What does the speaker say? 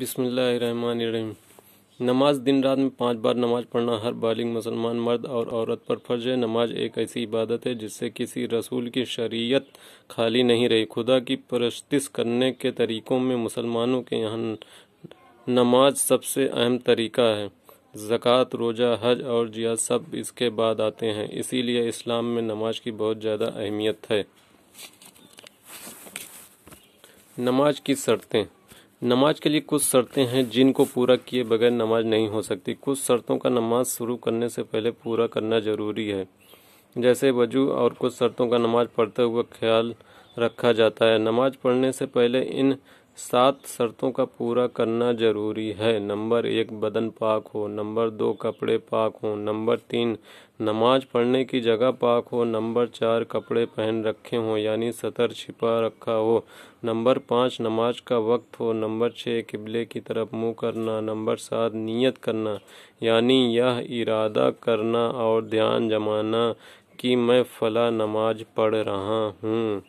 बिसमीम नमाज दिन रात में पांच बार नमाज पढ़ना हर बालिग मुसलमान मर्द और औरत पर फर्ज है नमाज एक ऐसी इबादत है जिससे किसी रसूल की शरीयत खाली नहीं रही खुदा की परस्तिश करने के तरीकों में मुसलमानों के यहाँ नमाज सबसे अहम तरीका है ज़क़़त रोज़ा हज और जिया सब इसके बाद आते हैं इसीलिए इस्लाम में नमाज की बहुत ज़्यादा अहमियत है नमाज की शर्तें नमाज के लिए कुछ शर्तें हैं जिनको पूरा किए बगैर नमाज नहीं हो सकती कुछ शर्तों का नमाज शुरू करने से पहले पूरा करना जरूरी है जैसे वजू और कुछ शर्तों का नमाज पढ़ते हुए ख्याल रखा जाता है नमाज पढ़ने से पहले इन सात शर्तों का पूरा करना जरूरी है नंबर एक बदन पाक हो नंबर दो कपड़े पाक हो नंबर तीन नमाज पढ़ने की जगह पाक हो नंबर चार कपड़े पहन रखे हों यानी सतर छिपा रखा हो नंबर पाँच नमाज का वक्त हो नंबर छः किबले की तरफ मुंह करना नंबर सात नियत करना यानी यह इरादा करना और ध्यान जमाना कि मैं फ़ला नमाज पढ़ रहा हूँ